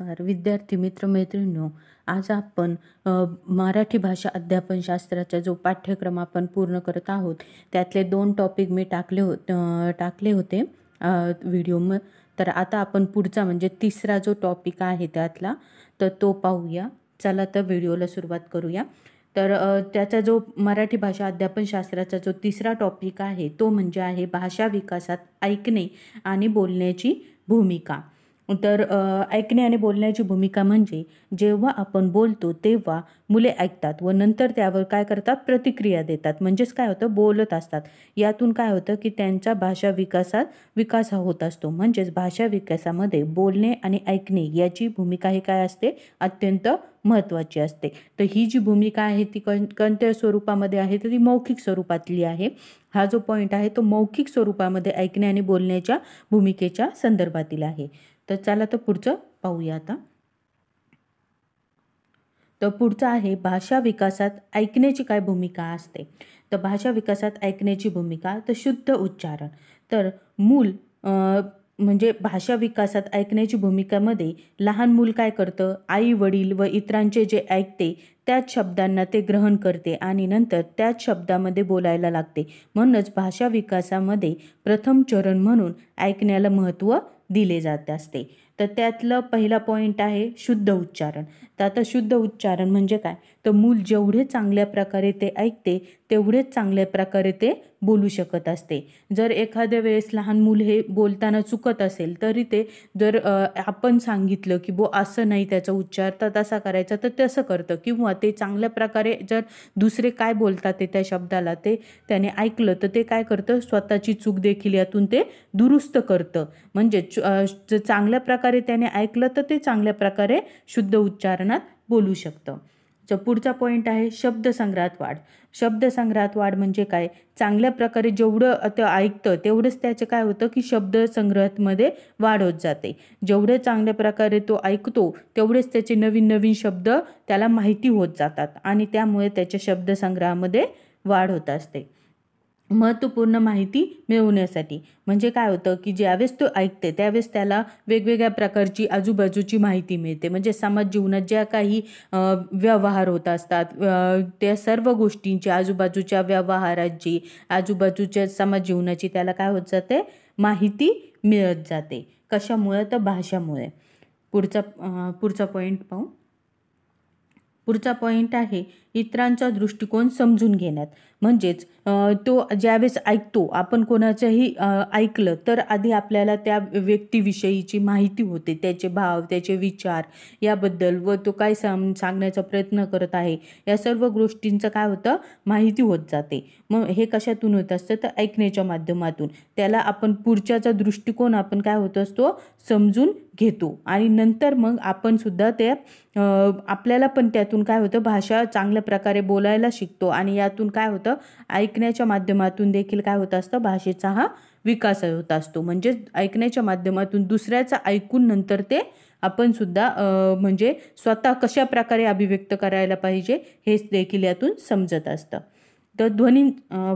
नमस्कार विद्यार्थी मित्र मैत्रिणींनो आज आपण मराठी भाषा अध्यापनशास्त्राचा जो पाठ्यक्रम आपण पूर्ण करत आहोत त्यातले दोन टॉपिक मी टाकले हो टाकले होते व्हिडिओ तर आता आपण पुढचा म्हणजे तिसरा जो टॉपिक आहे त्यातला तर तो पाहूया चला तर व्हिडिओला सुरुवात करूया तर त्याचा जो मराठी भाषा अध्यापनशास्त्राचा जो तिसरा टॉपिक आहे तो म्हणजे आहे भाषा विकासात ऐकणे आणि बोलण्याची भूमिका तर ऐकणे आणि बोलण्याची भूमिका म्हणजे जेव्हा आपण बोलतो तेव्हा मुले ऐकतात व नंतर त्यावर काय करतात प्रतिक्रिया देतात म्हणजेच काय होतं बोलत असतात यातून काय होतं की त्यांचा भाषा विकासात विकास हा होत असतो म्हणजेच भाषा विकासामध्ये बोलणे आणि ऐकणे याची भूमिका ही काय असते अत्यंत महत्त्वाची असते तर ही जी भूमिका आहे ती कण कोणत्या स्वरूपामध्ये आहे तर ती मौखिक स्वरूपातली आहे हा जो पॉईंट आहे तो मौखिक स्वरूपामध्ये ऐकणे आणि बोलण्याच्या भूमिकेच्या संदर्भातील आहे तर चला तर पुढचं पाहूया आता तर पुढचं आहे भाषा विकासात ऐकण्याची काय भूमिका असते तर भाषा विकासात ऐकण्याची भूमिका तर शुद्ध उच्चारण तर मूल म्हणजे भाषा विकासात ऐकण्याची भूमिकामध्ये लहान मूल काय करतं आई वडील व इतरांचे जे ऐकते त्याच शब्दांना ते ग्रहण करते आणि नंतर त्याच शब्दामध्ये बोलायला लागते म्हणूनच भाषा विकासामध्ये प्रथम चरण म्हणून ऐकण्याला महत्त्व दिले जात असते तर त्यातलं पहिला पॉईंट आहे शुद्ध उच्चारण तर आता शुद्ध उच्चारण म्हणजे काय तर मूल जेवढे चांगल्या प्रकारे ते ऐकते तेवढेच चांगल्या प्रकारे ते बोलू शकत असते जर एखाद्या वेळेस लहान मूल हे बोलताना चुकत असेल तरी ते जर आपण सांगितलं की बो असं नाही त्याचा उच्चार तर तसा करायचा तर तसं करतं किंवा ते चांगल्या प्रकारे जर दुसरे काय बोलतात ते त्या शब्दाला ते त्याने ऐकलं तर ते काय करतं स्वतःची चूक देखील यातून ते दुरुस्त करतं म्हणजे चांगल्या प्रकारे प्रकारे त्याने ऐकलं तर ते चांगल्या प्रकारे शुद्ध उच्चारणात बोलू शकतं जो पुढचा पॉईंट आहे शब्दसंग्रहात वाढ शब्दसंग्रहात वाढ म्हणजे काय चांगल्या प्रकारे जेवढं ते ऐकतं तेवढंच त्याचं काय होतं की संग्रहामध्ये वाढ होत जाते जेवढं चांगल्या प्रकारे तो ऐकतो तेवढेच त्याचे नवीन नवीन शब्द त्याला माहिती होत जातात आणि त्यामुळे त्याच्या शब्दसंग्रहामध्ये वाढ होत असते महत्त्वपूर्ण माहिती मिळवण्यासाठी म्हणजे काय होतं की ज्यावेळेस तो ऐकते त्यावेळेस त्याला वेगवेगळ्या प्रकारची आजूबाजूची माहिती मिळते म्हणजे समाज जीवनात ज्या काही व्यवहार होत असतात त्या सर्व गोष्टींची आजूबाजूच्या व्यवहाराची आजूबाजूच्या समाज जीवनाची त्याला काय होत जाते माहिती मिळत जाते कशामुळे तर भाषामुळे पुढचा पुढचा पॉईंट पाहू पुढचा पॉईंट आहे इतरांचा दृष्टिकोन समजून घेण्यात म्हणजेच तो ज्यावेळेस ऐकतो आपण कोणाच्याही ऐकलं तर आधी आपल्याला त्या व्यक्तीविषयीची माहिती होते त्याचे भाव त्याचे विचार याबद्दल व तो काय सा सांगण्याचा प्रयत्न करत आहे या सर्व गोष्टींचं काय होतं माहिती होत जाते मग हे कशातून होत असतं तर ऐकण्याच्या माध्यमातून त्याला आपण पुढच्याचा दृष्टिकोन आपण काय होत असतो समजून घेतो आणि नंतर मग आपण सुद्धा ते आपल्याला पण त्यातून काय होतं भाषा चांगल्या प्रकारे बोलायला शिकतो आणि यातून काय होतं ऐकण्याच्या माध्यमातून देखील काय होत असतं भाषेचा हा विकास होत असतो म्हणजे ऐकण्याच्या माध्यमातून दुसऱ्याचं ऐकून नंतर ते आपण सुद्धा म्हणजे स्वतः कशा प्रकारे अभिव्यक्त करायला पाहिजे हेच देखील यातून समजत असतं तर ध्वनी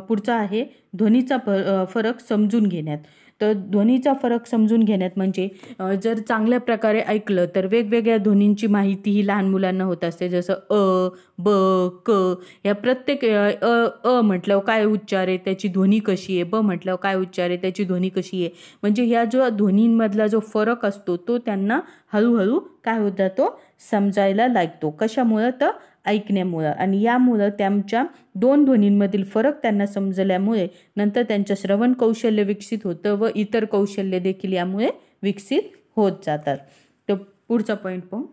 पुढचा आहे ध्वनीचा फरक समजून घेण्यात तर ध्वनीचा फरक समजून घेण्यात म्हणजे जर चांगल्या प्रकारे ऐकलं तर वेगवेगळ्या ध्वनींची माहिती ही लहान मुलांना होत असते जसं अ ब क या प्रत्येक अ अ म्हटल्यावर काय उच्चार आहे त्याची ध्वनी कशी आहे ब म्हटलं काय उच्चार आहे त्याची ध्वनी कशी आहे म्हणजे ह्या जो ध्वनींमधला जो फरक असतो तो त्यांना हळूहळू काय होत जातो समजायला लागतो कशामुळं तर ऐकण्यामुळं आणि यामुळं त्यांच्या दोन ध्वनींमधील फरक त्यांना समजल्यामुळे नंतर त्यांचं श्रवण कौशल्य विकसित होतं व इतर कौशल्य देखील यामुळे विकसित होत जातात तर पुढचा पॉईंट पाहू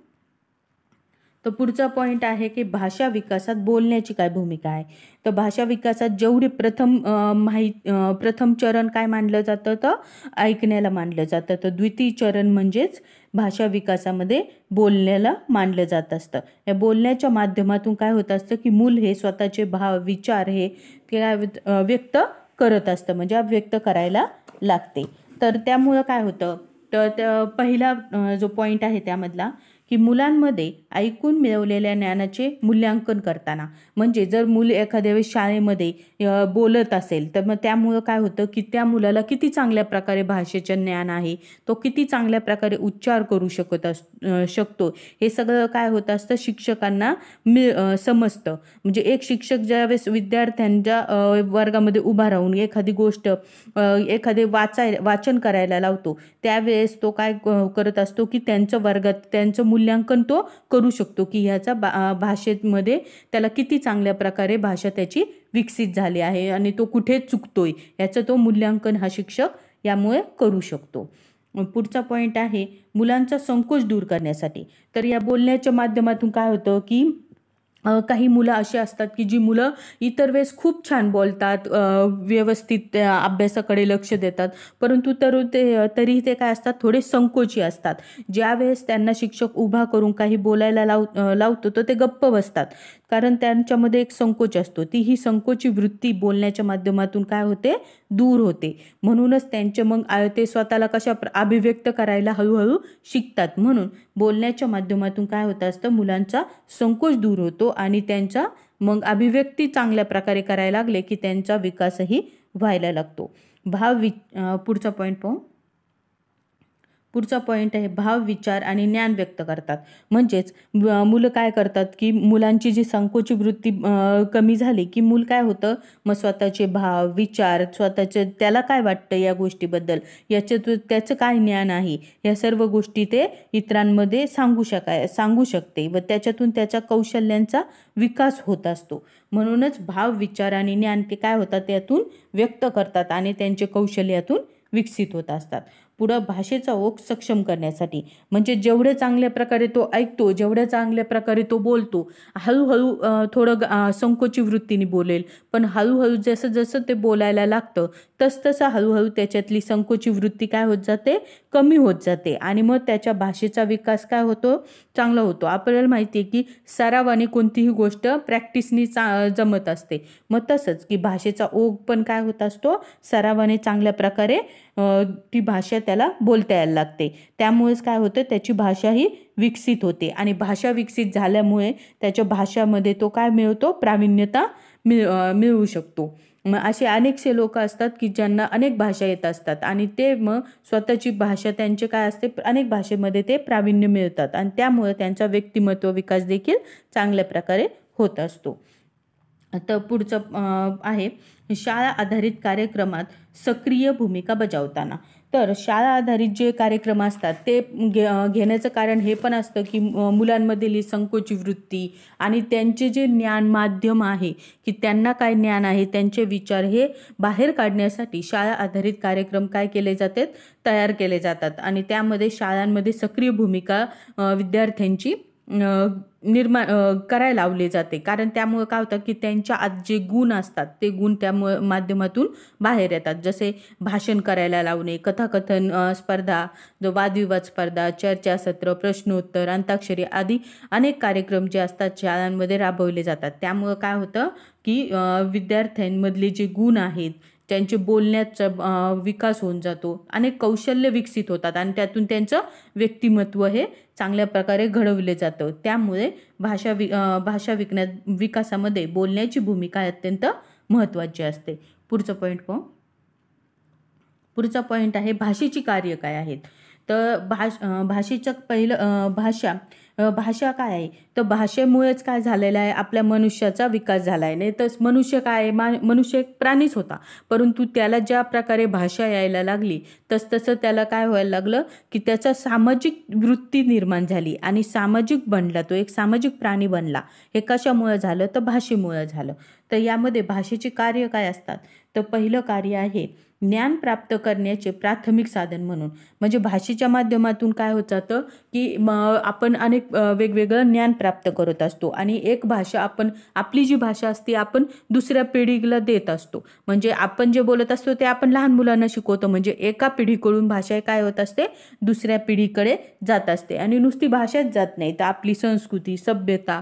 तर पुढचा पॉईंट आहे की भाषा विकासात बोलण्याची काय भूमिका आहे तर भाषा विकासात जेवढे प्रथम माहित प्रथम चरण काय मानलं जातं तर ऐकण्याला मानलं जातं तर द्वितीय चरण म्हणजेच भाषा विकासामध्ये बोलण्याला मानलं जात असतं या बोलण्याच्या माध्यमातून काय होत असतं की मूल हे स्वतःचे भाव विचार हे काय व्यक्त करत असतं म्हणजे व्यक्त करायला लागते तर त्यामुळं काय होतं तर पहिला जो पॉईंट आहे त्यामधला की मुलांमध्ये ऐकून मिळवलेल्या ज्ञानाचे मूल्यांकन करताना म्हणजे जर मूल एखाद्या वेळेस शाळेमध्ये बोलत असेल तर मग त्यामुळं काय होतं की त्या मुलाला किती चांगल्या प्रकारे भाषेचे ज्ञान आहे तो किती चांगल्या प्रकारे उच्चार करू शकत अस शकतो हे सगळं काय होत असतं शिक्षकांना मिळ समजतं म्हणजे एक शिक्षक ज्यावेळेस विद्यार्थ्यांच्या वर्गामध्ये उभा राहून एखादी गोष्ट एखादे वाचाय वाचन करायला लावतो त्यावेळेस तो काय करत असतो की त्यांचं वर्गात त्यांचं मूल्यांकन तो करू शकतो की ह्याचा बा भाषेमध्ये त्याला किती चांगल्या प्रकारे भाषा त्याची विकसित झाली आहे आणि तो कुठे चुकतोय याचं तो मूल्यांकन हा शिक्षक यामुळे करू शकतो पुढचा पॉईंट आहे मुलांचा संकोच दूर करण्यासाठी तर या बोलण्याच्या माध्यमातून काय होतं की काही मुलं अशी असतात की जी मुलं इतर वेळेस खूप छान बोलतात व्यवस्थित अभ्यासाकडे लक्ष देतात परंतु तर ते तरीही ते काय असतात थोडे संकोची असतात ज्यावेळेस त्यांना शिक्षक उभा करून काही बोलायला लाव लावतो तर ते गप्प बसतात कारण त्यांच्यामध्ये एक संकोच असतो ती ही संकोची वृत्ती बोलण्याच्या माध्यमातून काय होते दूर होते म्हणूनच त्यांचे मग ते स्वतःला कशा अभिव्यक्त करायला हळूहळू शिकतात म्हणून बोलण्याच्या माध्यमातून काय होत असतं मुलांचा संकोच दूर होतो आणि त्यांचा मग अभिव्यक्ती चांगल्या प्रकारे करायला लागले की त्यांचा विकासही व्हायला लागतो भाव वि पुढचा पॉईंट पाहू पुढचा पॉईंट आहे भाव विचार आणि ज्ञान व्यक्त करतात म्हणजेच मुलं काय करतात की मुलांची जी संकोची वृत्ती कमी झाली की मूल काय होतं मग स्वतःचे भाव विचार स्वतःचे त्याला काय वाटतं या गोष्टीबद्दल याचे त्याचं काय ज्ञान आहे या सर्व गोष्टी ते इतरांमध्ये सांगू शकाय सांगू शकते व त्याच्यातून त्याच्या कौशल्यांचा विकास होत असतो म्हणूनच भाव विचार आणि ज्ञान ते काय होतात त्यातून व्यक्त करतात आणि त्यांचे कौशल्यातून विकसित होत असतात पुढं भाषेचा ओघ सक्षम करण्यासाठी म्हणजे जेवढे चांगल्या प्रकारे तो ऐकतो जेवढ्या चांगल्या प्रकारे तो बोलतो हळूहळू थोडं संकोची वृत्तीने बोलेल पण हळूहळू जसं जसं ते बोलायला लागतं तसतसं हळूहळू त्याच्यातली संकोची वृत्ती काय होत जाते कमी होत जाते आणि मग त्याच्या भाषेचा विकास काय होतो चांगला होतो आपल्याला माहिती आहे की सरावाने कोणतीही गोष्ट प्रॅक्टिसनी चा जमत असते मग तसंच की भाषेचा ओघ पण काय होत असतो सरावाने चांगल्या प्रकारे ती भाषा त्याला बोलता यायला लागते त्यामुळेच काय होतं त्याची भाषा ही विकसित होते आणि भाषा विकसित झाल्यामुळे त्याच्या भाषामध्ये तो काय मिळतो प्रावीण्यता मिळ मिळवू शकतो मग असे अनेकसे लोक असतात की ज्यांना अनेक भाषा येत असतात आणि ते मग स्वतःची भाषा त्यांचे काय असते अनेक भाषेमध्ये ते प्रावीण्य मिळतात आणि त्यामुळे त्यांचा व्यक्तिमत्व विकास देखील चांगल्या प्रकारे होत असतो तर पुढचं आहे शाळा आधारित कार्यक्रमात सक्रिय भूमिका बजावताना तर शाळा आधारित जे कार्यक्रम असतात ते घे घेण्याचं कारण हे पण असतं की मुलांमधील ही वृत्ती आणि त्यांचे जे ज्ञान माध्यम आहे की त्यांना काय ज्ञान आहे त्यांचे विचार हे बाहेर काढण्यासाठी शाळा आधारित कार्यक्रम काय केले जातात तयार केले जातात आणि त्यामध्ये शाळांमध्ये सक्रिय भूमिका विद्यार्थ्यांची निर्माण करायला लावले जाते कारण त्यामुळं काय होतं की त्यांच्या आत जे गुण असतात ते गुण त्यामुळं माध्यमातून बाहेर येतात जसे भाषण करायला लावणे कथाकथन स्पर्धा जो वादविवाद स्पर्धा चर्चासत्र प्रश्नोत्तर अंताक्षरी आदी अनेक कार्यक्रम जे असतात शाळांमध्ये राबवले जातात त्यामुळं काय होतं की विद्यार्थ्यांमधले जे गुण आहेत त्यांचे बोलण्याचा विकास होऊन जातो अनेक कौशल्य विकसित होतात आणि त्यातून त्यांचं व्यक्तिमत्व हे चांगल्या प्रकारे घडवले जातं त्यामुळे भाषा वि भाषा विकण्या विकासामध्ये बोलण्याची भूमिका अत्यंत महत्त्वाची असते पुढचं पॉईंट पाहू पुढचा पॉईंट आहे भाषेची कार्य काय आहेत तर भाष भाषेचं पहिलं भाषा भाषा काय आहे तर भाषेमुळेच काय झालेलं आहे आपल्या मनुष्याचा विकास झाला आहे नाही तर मनुष्य काय आहे मा मनुष्य एक प्राणीच होता परंतु त्याला ज्या प्रकारे भाषा यायला लागली तस तसं त्याला काय व्हायला लागलं की त्याचा सामाजिक वृत्ती निर्माण झाली आणि सामाजिक बनला तो एक सामाजिक प्राणी बनला हे कशामुळं झालं तर भाषेमुळं झालं तर यामध्ये भाषेचे कार्य काय असतात तर पहिलं कार्य आहे ज्ञान प्राप्त करण्याचे प्राथमिक साधन म्हणून म्हणजे भाषेच्या माध्यमातून काय होत जातं की म आपण अनेक वेगवेगळं ज्ञान प्राप्त करत असतो आणि एक भाषा आपण आपली जी भाषा असते आपण दुसऱ्या पिढीला देत असतो म्हणजे आपण जे बोलत असतो ते आपण लहान मुलांना शिकवतो म्हणजे एका पिढीकडून भाषा काय होत असते दुसऱ्या पिढीकडे जात असते आणि नुसती भाषाच जात नाही तर आपली संस्कृती सभ्यता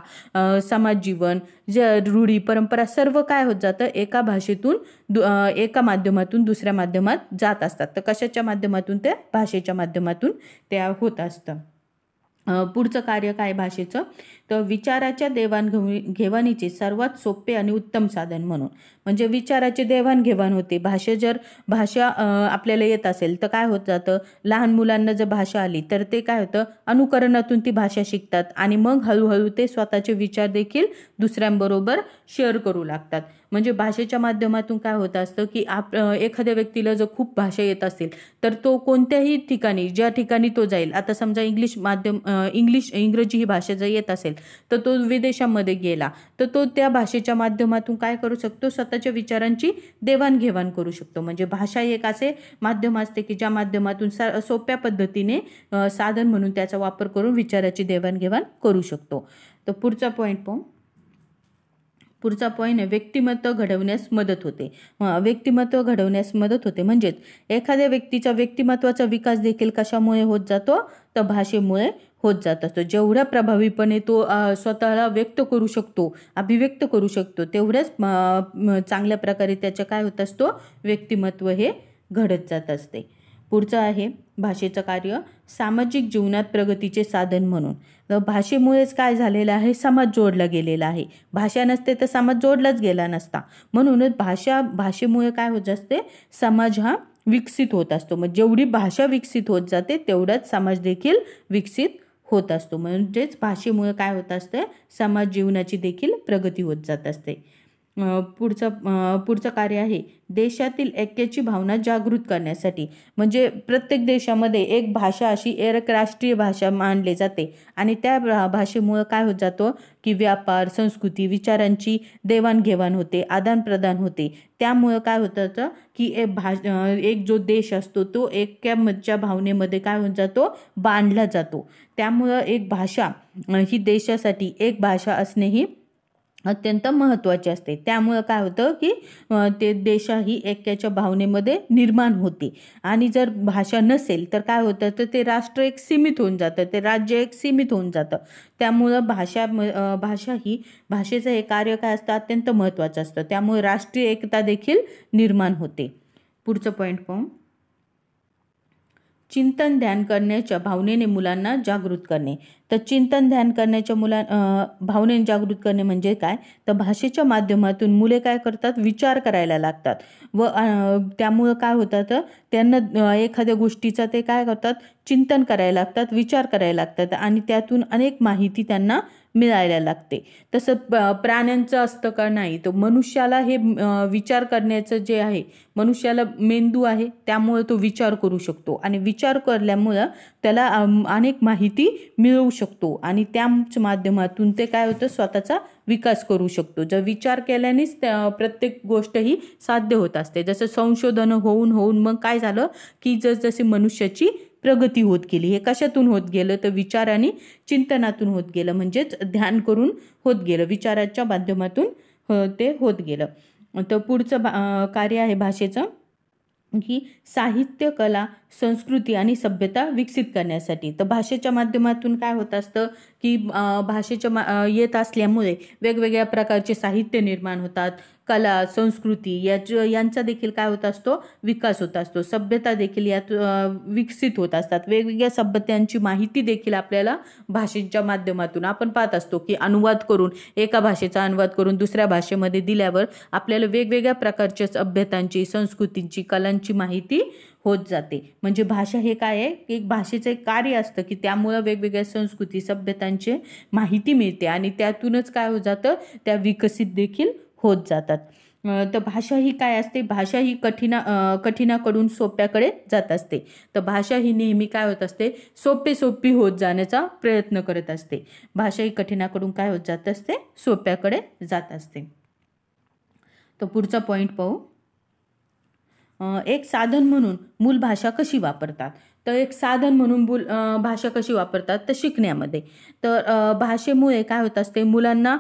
समाज जीवन जे रूढी परंपरा सर्व काय होत जातं एका भाषेतून दु एका माध्यमातून दुसऱ्या माध्यमात जात असतात तर कशाच्या माध्यमातून त्या भाषेच्या माध्यमातून त्या होत असतं पुढचं कार्य काय भाषेचं तर विचाराच्या देवाणघेवी घेवाणीचे सर्वात सोपे आणि उत्तम साधन म्हणून म्हणजे विचाराची देवाणघेवाण होते भाषे जर भाषा आपल्याला येत असेल तर काय होत जातं लहान मुलांना जर भाषा आली तर ते काय होतं अनुकरणातून ती भाषा शिकतात आणि मग हळूहळू ते स्वतःचे विचार देखील दुसऱ्यांबरोबर शेअर करू लागतात म्हणजे भाषेच्या माध्यमातून काय होत असतं की आप एखाद्या व्यक्तीला जर खूप भाषा येत असेल तर तो कोणत्याही ठिकाणी ज्या ठिकाणी तो जाईल आता समजा इंग्लिश माध्यम इंग्लिश इंग्रजी ही भाषा जर येत असेल तर तो विदेशामध्ये गेला तर तो त्या भाषेच्या माध्यमातून काय करू शकतो स्वतःच्या विचारांची देवाणघेवाण करू शकतो म्हणजे भाषा एक असे माध्यम असते की ज्या माध्यमातून सोप्या पद्धतीने साधन म्हणून त्याचा वापर करून विचाराची देवाणघेवाण करू शकतो तर पुढचा पॉईंट पण पुढचा पॉईंट आहे व्यक्तिमत्व घडवण्यास मदत होते व्यक्तिमत्व घडवण्यास मदत होते म्हणजेच एखाद्या व्यक्तीच्या व्यक्तिमत्वाचा विकास देखील कशामुळे होत जातो तर भाषेमुळे होत जात असतो जेवढ्या प्रभावीपणे तो स्वतःला व्यक्त करू शकतो अभिव्यक्त करू शकतो तेवढ्याच चांगल्या प्रकारे त्याच्या काय होत असतो व्यक्तिमत्व हे घडत जात असते पुढचं आहे भाषेचं कार्य सामाजिक जीवनात प्रगतीचे साधन म्हणून भाषेमुळेच काय झालेलं आहे समाज जोडला गेलेला आहे भाषा नसते तर समाज जोडलाच गेला नसता म्हणूनच भाषा भाषेमुळे काय होत असते समाज हा विकसित होत असतो मग जेवढी भाषा विकसित होत जाते तेवढाच समाज देखील विकसित होत असतो म्हणजेच भाषेमुळे काय होत असतं समाज जीवनाची देखील प्रगती होत जात असते पुढचं पुढचं कार्य आहे देशातील ऐक्याची भावना जागृत करण्यासाठी म्हणजे प्रत्येक देशामध्ये एक भाषा अशी एक राष्ट्रीय भाषा मानली जाते आणि त्या भाषेमुळं काय होत जातो की व्यापार संस्कृती विचारांची देवाणघेवाण होते आदानप्रदान होते त्यामुळं काय होतं की एक भाषा एक जो देश असतो तो एक्यामच्या भावनेमध्ये काय होत जातो बांधला जातो त्यामुळं एक भाषा ही देशासाठी एक भाषा असणे ही अत्यंत महत्त्वाचे असते त्यामुळं काय होतं की ते देशा ही ऐक्याच्या भावनेमध्ये निर्माण होते आणि जर भाषा नसेल तर काय होतं तर ते राष्ट्र एक सीमित होऊन जातं ते राज्य एक सीमित होऊन जातं त्यामुळं भाषा भाषा ही भाषेचं हे कार्य काय असतं अत्यंत महत्त्वाचं असतं त्यामुळे राष्ट्रीय एकता देखील निर्माण होते पुढचं पॉईंट पाहून चिंतन ध्यान करण्याच्या भावनेने मुलांना जागृत करणे तर चिंतन ध्यान करण्याच्या मुला भावनेने जागृत करणे म्हणजे काय तर भाषेच्या माध्यमातून मुले काय करतात विचार करायला लागतात व त्यामुळं काय होतं तर त्यांना एखाद्या गोष्टीचा ते काय करतात चिंतन करायला लागतात विचार करायला लागतात आणि त्यातून अनेक माहिती त्यांना मिळायला लागते तसं प्राण्यांचं असतं का नाही तर मनुष्याला हे विचार करण्याचं जे आहे मनुष्याला मेंदू आहे त्यामुळं तो विचार करू शकतो आणि विचार करल्यामुळं त्याला अनेक माहिती मिळवू शकतो आणि त्याच माध्यमातून ते काय होतं स्वतःचा विकास करू शकतो जर विचार केल्यानेच त्या प्रत्येक गोष्ट ही साध्य होत असते जसं संशोधन होऊन होऊन मग काय झालं की जसजशी मनुष्याची प्रगती होत गेली हे कशातून होत गेलं तर विचार आणि चिंतनातून होत गेलं म्हणजेच ध्यान करून होत गेलं विचाराच्या माध्यमातून ते होत गेलं तर पुढचं कार्य आहे भाषेचं की साहित्य कला संस्कृती आणि सभ्यता विकसित करण्यासाठी तर भाषेच्या माध्यमातून काय होत असतं की भाषेच्या मा येत असल्यामुळे वेगवेगळ्या प्रकारचे साहित्य निर्माण होतात कला संस्कृती याच यांचा देखील काय होत असतो विकास होत असतो सभ्यता देखील यात विकसित होत असतात वेगवेगळ्या सभ्यतांची माहिती देखील आपल्याला भाषेच्या माध्यमातून आपण पाहत असतो की अनुवाद करून एका भाषेचा अनुवाद करून दुसऱ्या भाषेमध्ये दिल्यावर आपल्याला वेगवेगळ्या प्रकारच्या सभ्यतांची संस्कृतींची कलांची माहिती होत जाते म्हणजे भाषा हे काय आहे की एक भाषेचं एक कार्य असतं की त्यामुळं वेगवेगळ्या संस्कृती सभ्यतांचे माहिती मिळते आणि त्यातूनच काय हो जातं त्या विकसित देखील होत जातात तर भाषा ही काय असते भाषा ही कठीणा कठीणाकडून सोप्याकडे जात असते तर भाषा ही नेहमी काय होत असते सोपे सोपी होत जाण्याचा प्रयत्न करत असते भाषा ही कठीणाकडून काय होत जात असते सोप्याकडे जात असते तर पुढचा पॉईंट पाहू एक साधन म्हणून मूल भाषा कशी वापरतात तर एक साधन म्हणून मूल भाषा कशी वापरतात तर शिकण्यामध्ये तर भाषेमुळे काय होत असते मुलांना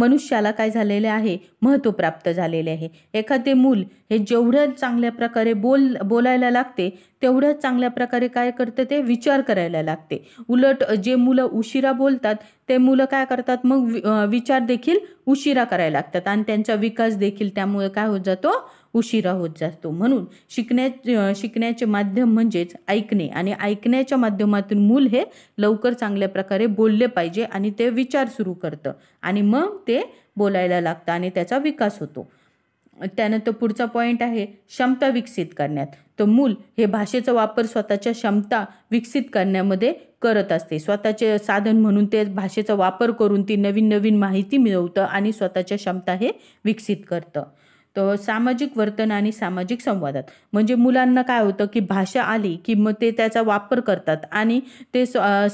मनुष्याला काय झालेले आहे महत्त्व प्राप्त झालेले आहे एखादे मूल हे जेवढं चांगल्या प्रकारे बोल बोलायला लागते तेवढ्याच चांगल्या प्रकारे काय करतं ते विचार करायला लागते उलट जे मुलं उशिरा बोलतात ते मुलं काय करतात मग विचार देखील उशिरा करायला लागतात आणि त्यांचा विकास देखील त्यामुळे काय होत जातो उशिरा होत जातो म्हणून शिकण्या शिकण्याचे माध्यम म्हणजेच ऐकणे आणि ऐकण्याच्या माध्यमातून मूल हे लवकर चांगल्या प्रकारे बोलले पाहिजे आणि ते विचार सुरू करतं आणि मग ते बोलायला लागतं आणि त्याचा विकास होतो त्यानंतर पुढचा पॉईंट आहे क्षमता विकसित करण्यात तर मूल हे भाषेचा वापर स्वतःच्या क्षमता विकसित करण्यामध्ये करत असते स्वतःचे साधन म्हणून ते भाषेचा वापर करून ती नवीन नवीन माहिती मिळवतं आणि स्वतःच्या क्षमता हे विकसित करतं तर सामाजिक वर्तन आणि सामाजिक संवादात म्हणजे मुलांना काय होतं की भाषा आली की मग ते त्याचा वापर करतात आणि ते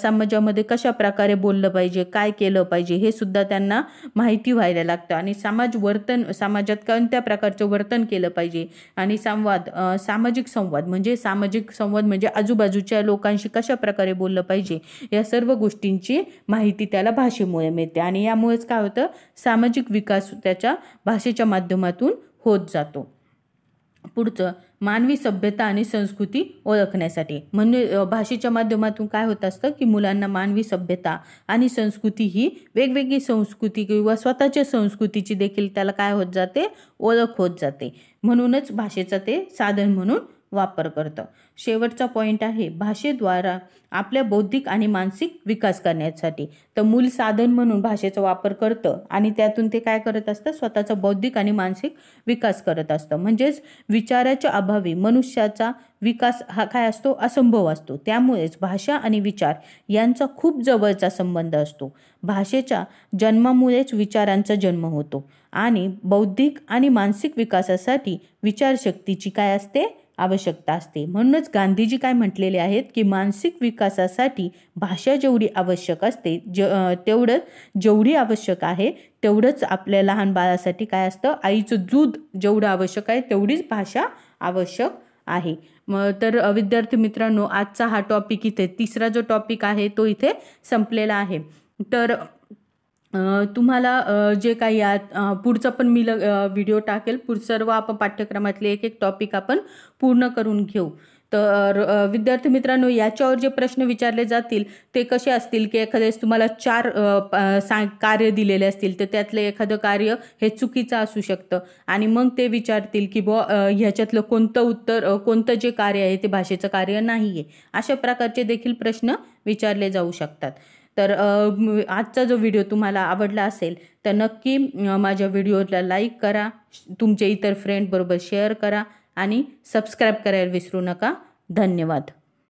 समाजामध्ये कशा प्रकारे बोललं पाहिजे काय केलं पाहिजे हे सुद्धा त्यांना माहिती व्हायला लागतं आणि समाज वर्तन समाजात कोणत्या प्रकारचं वर्तन केलं पाहिजे आणि संवाद सामाजिक संवाद म्हणजे सामाजिक संवाद म्हणजे आजूबाजूच्या लोकांशी कशा प्रकारे बोललं पाहिजे या सर्व गोष्टींची माहिती त्याला भाषेमुळे मिळते आणि यामुळेच काय होतं सामाजिक विकास त्याच्या भाषेच्या माध्यमातून होत जातो पुढचं मानवी सभ्यता आणि संस्कृती ओळखण्यासाठी म्हणजे भाषेच्या माध्यमातून काय होत असतं की मुलांना मानवी सभ्यता आणि संस्कृती ही वेगवेगळी संस्कृती किंवा स्वतःच्या संस्कृतीची देखील त्याला काय होत जाते ओळख होत जाते म्हणूनच भाषेचं ते साधन म्हणून वापर करतं शेवटचा पॉईंट आहे भाषेद्वारा आपल्या बौद्धिक आणि मानसिक विकास करण्यासाठी तर मूल साधन म्हणून भाषेचा वापर करतं आणि त्यातून ते काय करत असतं स्वतःचा बौद्धिक आणि मानसिक विकास करत असतं म्हणजेच विचाराच्या अभावी मनुष्याचा विकास हा काय असतो असंभव असतो त्यामुळेच भाषा आणि विचार यांचा खूप जवळचा संबंध असतो भाषेच्या जन्मामुळेच विचारांचा जन्म होतो आणि बौद्धिक आणि मानसिक विकासासाठी विचारशक्तीची काय असते आवश्यकता असते म्हणूनच गांधीजी काय म्हटलेले आहेत की मानसिक विकासासाठी भाषा जेवढी आवश्यक असते ज तेवढं जेवढी आवश्यक आहे तेवढंच आपल्या लहान बाळासाठी काय असतं आईचं दूध जेवढं आवश्यक आहे तेवढीच भाषा आवश्यक आहे मग तर विद्यार्थी मित्रांनो आजचा हा टॉपिक इथे तिसरा जो टॉपिक आहे तो इथे संपलेला आहे तर तुम्हाला जे काही आत पुढचं पण मी ल व्हिडिओ टाकेल पुढ सर्व आपण पाठ्यक्रमातले एक एक टॉपिक आपण पूर्ण करून घेऊ तर विद्यार्थी मित्रांनो याच्यावर जे प्रश्न विचारले जातील ते कसे असतील की एखाद्यास तुम्हाला चार सा कार्य दिलेले असतील तर त्यातलं एखादं कार्य हे चुकीचं असू शकतं आणि मग ते विचारतील की बॉ ह्याच्यातलं कोणतं उत्तर कोणतं जे कार्य आहे ते भाषेचं कार्य नाही आहे अशा प्रकारचे देखील प्रश्न विचारले जाऊ शकतात तर आजचा जो व्हिडिओ तुम्हाला आवडला असेल तर नक्की माझ्या व्हिडिओला लाईक करा तुमचे इतर फ्रेंडबरोबर शेअर करा आणि सबस्क्राईब करायला विसरू नका धन्यवाद